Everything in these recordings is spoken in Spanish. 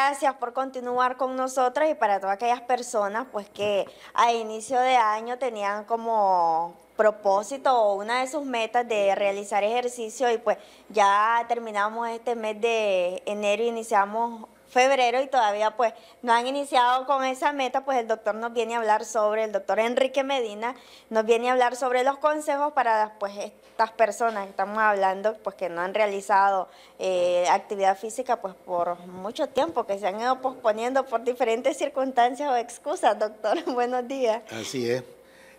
gracias por continuar con nosotros y para todas aquellas personas pues que a inicio de año tenían como propósito o una de sus metas de realizar ejercicio y pues ya terminamos este mes de enero y iniciamos febrero y todavía pues no han iniciado con esa meta, pues el doctor nos viene a hablar sobre, el doctor Enrique Medina nos viene a hablar sobre los consejos para pues estas personas que estamos hablando, pues que no han realizado eh, actividad física pues por mucho tiempo, que se han ido posponiendo por diferentes circunstancias o excusas, doctor. Buenos días. Así es.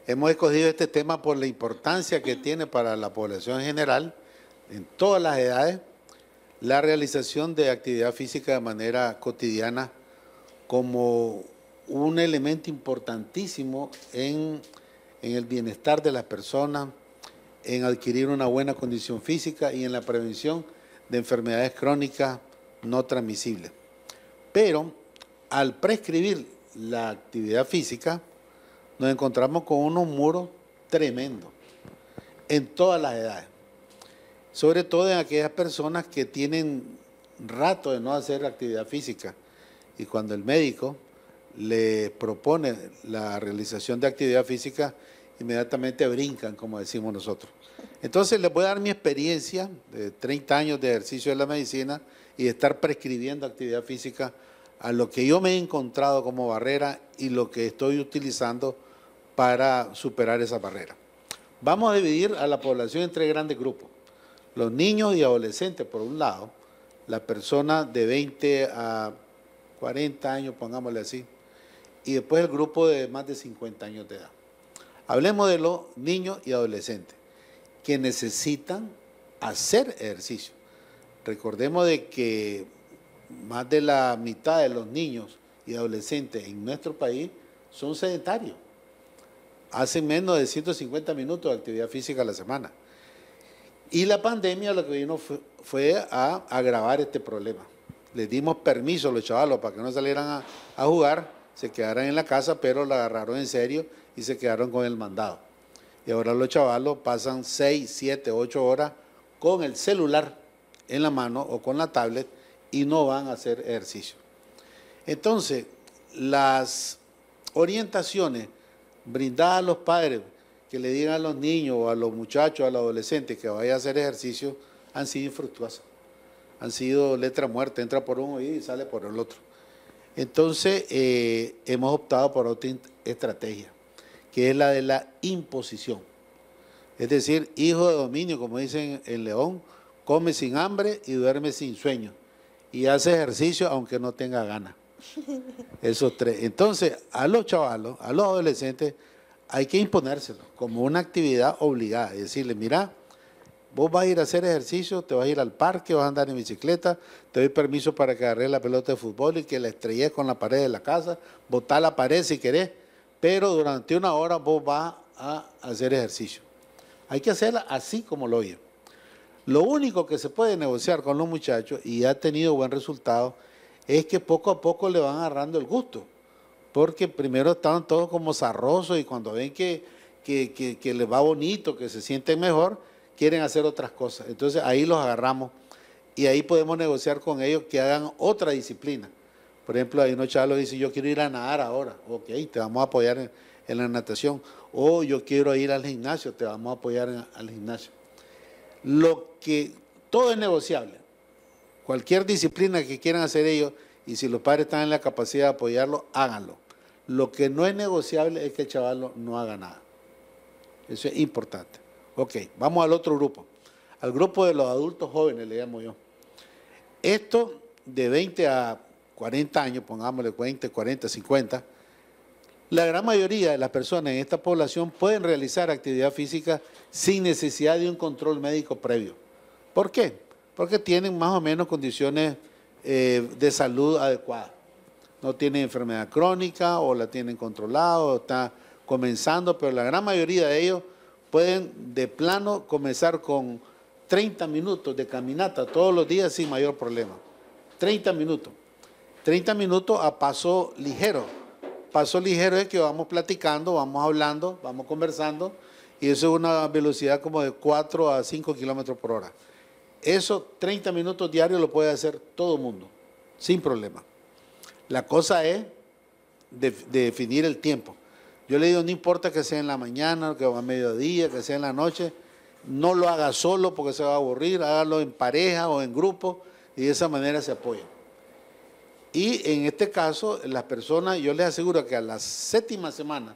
Hemos escogido este tema por la importancia que tiene para la población en general, en todas las edades, la realización de actividad física de manera cotidiana como un elemento importantísimo en, el bienestar de las personas, en adquirir una buena condición física y en la prevención de enfermedades crónicas no transmisibles. Pero al prescribir la actividad física, nos encontramos con unos muros tremendo en todas las edades sobre todo en aquellas personas que tienen rato de no hacer actividad física. Y cuando el médico le propone la realización de actividad física, inmediatamente brincan, como decimos nosotros. Entonces les voy a dar mi experiencia de 30 años de ejercicio de la medicina y de estar prescribiendo actividad física a lo que yo me he encontrado como barrera y lo que estoy utilizando para superar esa barrera. Vamos a dividir a la población en tres grandes grupos los niños y adolescentes, por un lado, la persona de 20 a 40 años, pongámosle así, y después el grupo de más de 50 años de edad. Hablemos de los niños y adolescentes que necesitan hacer ejercicio. Recordemos de que más de la mitad de los niños y adolescentes en nuestro país son sedentarios. Hacen menos de 150 minutos de actividad física a la semana. Y la pandemia lo que vino fue, a agravar este problema. Les dimos permiso a los chavalos para que no salieran a, jugar, se quedaran en la casa, pero la agarraron en serio y se quedaron con el mandado. Y ahora los chavalos pasan seis, siete, ocho horas con el celular en la mano o con la tablet y no van a hacer ejercicio. Entonces, las orientaciones brindadas a los padres que le digan a los niños o a los muchachos, a los adolescentes que vaya a hacer ejercicio, han sido infructuosos. Han sido letra muerta, entra por un oído y sale por el otro. Entonces, eh, hemos optado por otra estrategia, que es la de la imposición. Es decir, hijo de dominio, como dicen el León, come sin hambre y duerme sin sueño. Y hace ejercicio aunque no tenga ganas. Esos tres. Entonces, a los chavalos, a los adolescentes, hay que imponérselo como una actividad obligada y decirle, mira, vos vas a ir a hacer ejercicio, te vas a ir al parque, vas a andar en bicicleta, te doy permiso para que agarres la pelota de fútbol y que la estrelles con la pared de la casa, botá la pared si querés, pero durante una hora vos vas a hacer ejercicio. Hay que hacerla así como lo oye. Lo único que se puede negociar con los muchachos, y ha tenido buen resultado, es que poco a poco le van agarrando el gusto porque primero están todos como zarrosos y cuando ven que, que, que, les va bonito, que se sienten mejor, quieren hacer otras cosas. Entonces ahí los agarramos y ahí podemos negociar con ellos que hagan otra disciplina. Por ejemplo, hay unos chavales que dicen, yo quiero ir a nadar ahora, ok, te vamos a apoyar en, la natación. O yo quiero ir al gimnasio, te vamos a apoyar al gimnasio. Lo que todo es negociable. Cualquier disciplina que quieran hacer ellos y si los padres están en la capacidad de apoyarlo, háganlo. Lo que no es negociable es que el chaval no haga nada. Eso es importante. Ok, vamos al otro grupo. Al grupo de los adultos jóvenes, le llamo yo. Esto de 20 a 40 años, pongámosle 20, 40, 50, la gran mayoría de las personas en esta población pueden realizar actividad física sin necesidad de un control médico previo. ¿Por qué? Porque tienen más o menos condiciones eh, de salud adecuadas no tienen enfermedad crónica o la tienen controlada o está comenzando, pero la gran mayoría de ellos pueden de plano comenzar con 30 minutos de caminata todos los días sin mayor problema. 30 minutos. 30 minutos a paso ligero. Paso ligero es que vamos platicando, vamos hablando, vamos conversando y eso es una velocidad como de 4 a 5 kilómetros por hora. Eso 30 minutos diarios lo puede hacer todo el mundo, sin problema. La cosa es de, definir el tiempo. Yo le digo, no importa que sea en la mañana, que sea a mediodía, que sea en la noche, no lo haga solo porque se va a aburrir, hágalo en pareja o en grupo y de esa manera se apoya. Y en este caso, las personas, yo les aseguro que a la séptima semana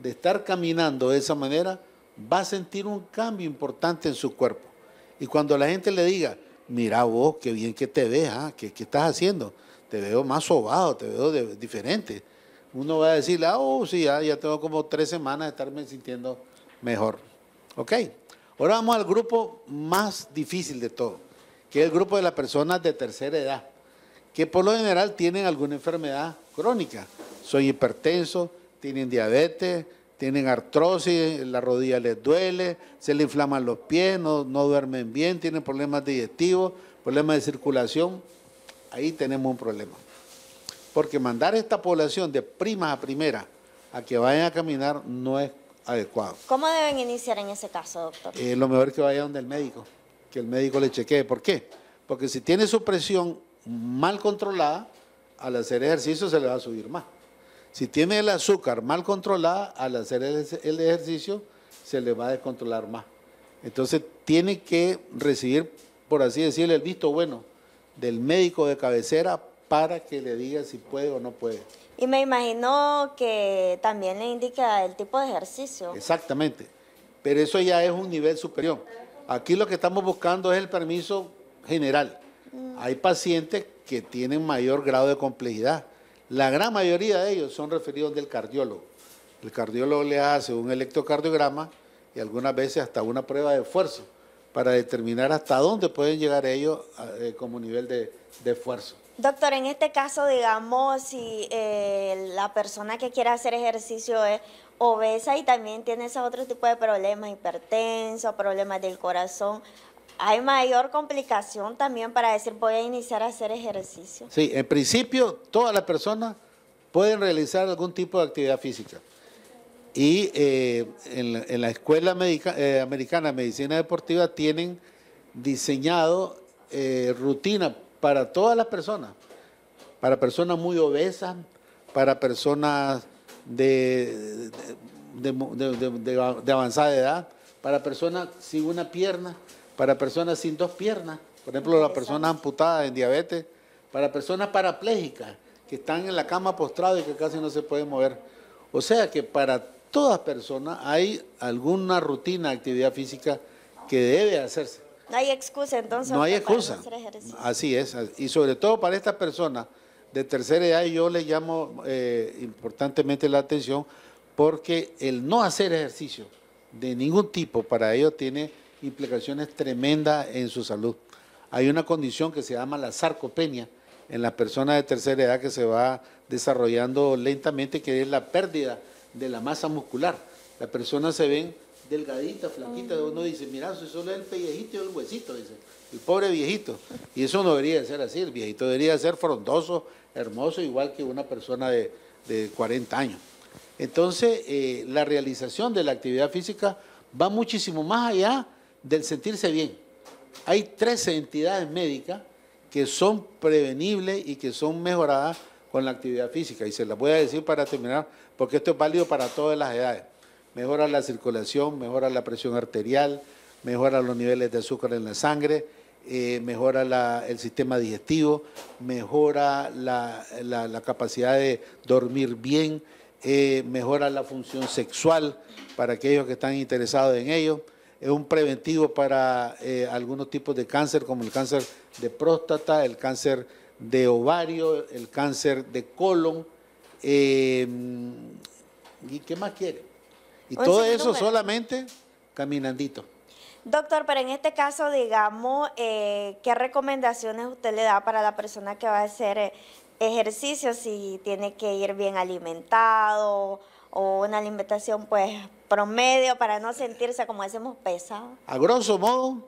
de estar caminando de esa manera, va a sentir un cambio importante en su cuerpo. Y cuando la gente le diga, mira vos, qué bien que te ves, ah, ¿Qué, ¿Qué, estás haciendo? te veo más sobado, te veo diferente. Uno va a decir, ah, oh, sí, ah, ya, tengo como tres semanas de estarme sintiendo mejor. ¿Ok? Ahora vamos al grupo más difícil de todo, que es el grupo de las personas de tercera edad, que por lo general tienen alguna enfermedad crónica. Son hipertensos, tienen diabetes, tienen artrosis, la rodilla les duele, se les inflaman los pies, no duermen bien, tienen problemas digestivos, problemas de circulación ahí tenemos un problema. Porque mandar a esta población de primas a primera a que vayan a caminar no es adecuado. ¿Cómo deben iniciar en ese caso, doctor? Eh, lo mejor es que vaya donde el médico, que el médico le chequee. ¿Por qué? Porque si tiene su presión mal controlada, al hacer ejercicio se le va a subir más. Si tiene el azúcar mal controlada, al hacer el ejercicio se le va a descontrolar más. Entonces tiene que recibir, por así decirlo, el visto bueno del médico de cabecera para que le diga si puede o no puede. Y me imagino que también le indica el tipo de ejercicio. Exactamente, pero eso ya es un nivel superior. Aquí lo que estamos buscando es el permiso general. Mm. Hay pacientes que tienen mayor grado de complejidad. La gran mayoría de ellos son referidos del cardiólogo. El cardiólogo le hace un electrocardiograma y algunas veces hasta una prueba de esfuerzo para determinar hasta dónde pueden llegar ellos eh, como nivel de, esfuerzo. Doctor, en este caso, digamos, si eh, la persona que quiere hacer ejercicio es obesa y también tiene ese otro tipo de problemas, hipertenso, problemas del corazón, hay mayor complicación también para decir voy a iniciar a hacer ejercicio. Sí, en principio todas las personas pueden realizar algún tipo de actividad física. Y eh, en, la, Escuela eh, Americana de Medicina Deportiva tienen diseñado rutinas eh, rutina para todas las personas, para personas muy obesas, para personas de, de, avanzada edad, para personas sin una pierna, para personas sin dos piernas, por ejemplo, las personas amputadas en diabetes, para personas parapléjicas que están en la cama postrada y que casi no se pueden mover. O sea que para toda persona hay alguna rutina, actividad física que debe hacerse. No hay excusa entonces. No hay excusa. Así es. Y sobre todo para esta persona de tercera edad yo le llamo eh, importantemente la atención porque el no hacer ejercicio de ningún tipo para ellos tiene implicaciones tremendas en su salud. Hay una condición que se llama la sarcopenia en la persona de tercera edad que se va desarrollando lentamente, que es la pérdida de la masa muscular. la persona se ven delgadita, flaquita, uno dice, mira, es solo el pellejito y el huesito, dice, el pobre viejito. Y eso no debería ser así, el viejito debería ser frondoso, hermoso, igual que una persona de, 40 años. Entonces, eh, la realización de la actividad física va muchísimo más allá del sentirse bien. Hay 13 entidades médicas que son prevenibles y que son mejoradas con la actividad física. Y se las voy a decir para terminar, porque esto es válido para todas las edades. Mejora la circulación, mejora la presión arterial, mejora los niveles de azúcar en la sangre, eh, mejora el sistema digestivo, mejora la, capacidad de dormir bien, eh, mejora la función sexual para aquellos que están interesados en ello es un preventivo para eh, algunos tipos de cáncer, como el cáncer de próstata, el cáncer de ovario, el cáncer de colon, em, ¿y qué más quiere? Y todo eso solamente caminandito. Doctor, pero en este caso, digamos, eh, ¿qué recomendaciones usted le da para la persona que va a hacer eh, ejercicio? Si tiene que ir bien alimentado o una alimentación pues promedio para no sentirse como decimos pesado. A grosso modo,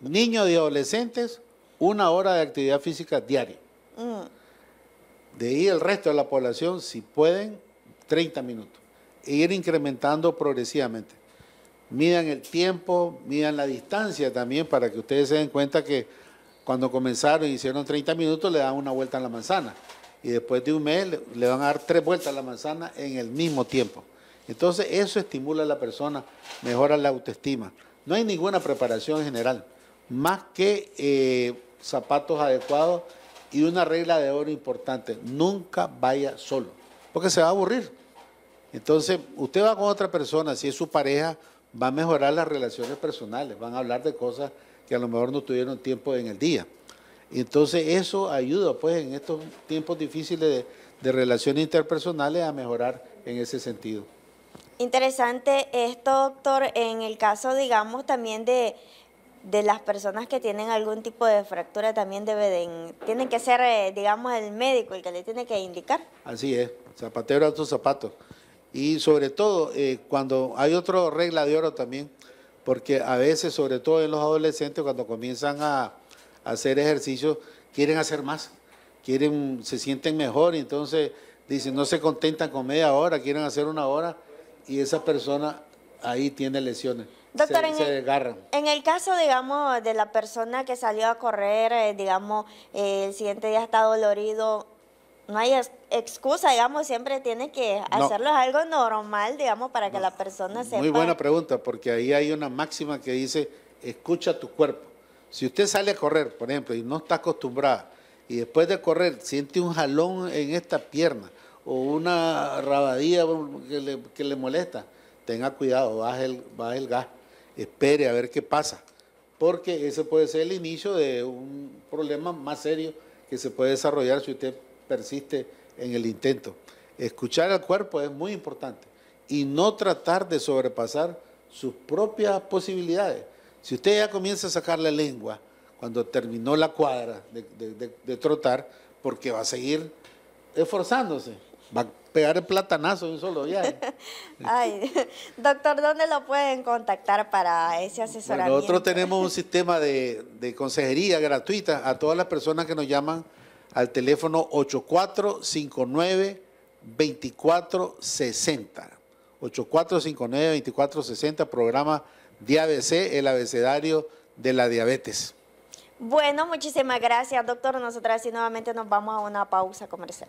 niños y adolescentes, una hora de actividad física diaria. Mm. De ahí el resto de la población, si pueden, 30 minutos. E ir incrementando progresivamente. Midan el tiempo, midan la distancia también para que ustedes se den cuenta que cuando comenzaron hicieron 30 minutos le dan una vuelta a la manzana. Y después de un mes le, van a dar tres vueltas a la manzana en el mismo tiempo. Entonces eso estimula a la persona, mejora la autoestima. No hay ninguna preparación general, más que eh, zapatos adecuados y una regla de oro importante, nunca vaya solo, porque se va a aburrir. Entonces, usted va con otra persona, si es su pareja, va a mejorar las relaciones personales, van a hablar de cosas que a lo mejor no tuvieron tiempo en el día. Entonces, eso ayuda, pues, en estos tiempos difíciles de, de relaciones interpersonales a mejorar en ese sentido. Interesante esto, doctor, en el caso, digamos, también de de las personas que tienen algún tipo de fractura también deben, tienen que ser, eh, digamos, el médico el que le tiene que indicar. Así es, zapatero a zapatos. Y sobre todo, eh, cuando hay otra regla de oro también, porque a veces, sobre todo en los adolescentes, cuando comienzan a, hacer ejercicio, quieren hacer más, quieren, se sienten mejor, y entonces dicen, no se contentan con media hora, quieren hacer una hora, y esa persona ahí tiene lesiones. Doctor, en, el, caso, digamos, de la persona que salió a correr, eh, digamos, eh, el siguiente día está dolorido, no hay excusa, digamos, siempre tiene que hacerlo algo normal, digamos, para que la persona sepa. Muy buena pregunta, porque ahí hay una máxima que dice, escucha tu cuerpo. Si usted sale a correr, por ejemplo, y no está acostumbrada, y después de correr siente un jalón en esta pierna o una rabadía um, que le, molesta, tenga cuidado, baje el, baje el gas espere a ver qué pasa, porque ese puede ser el inicio de un problema más serio que se puede desarrollar si usted persiste en el intento. Escuchar al cuerpo es muy importante y no tratar de sobrepasar sus propias posibilidades. Si usted ya comienza a sacar la lengua cuando terminó la cuadra de, de trotar, porque va a seguir esforzándose. Va a pegar el platanazo en un solo día. ¿eh? doctor, ¿dónde lo pueden contactar para ese asesoramiento? nosotros tenemos un sistema de, consejería gratuita a todas las personas que nos llaman al teléfono 8459-2460. 8459-2460, programa DIABC, el abecedario de la diabetes. Bueno, muchísimas gracias, doctor. Nosotras y nuevamente nos vamos a una pausa comercial.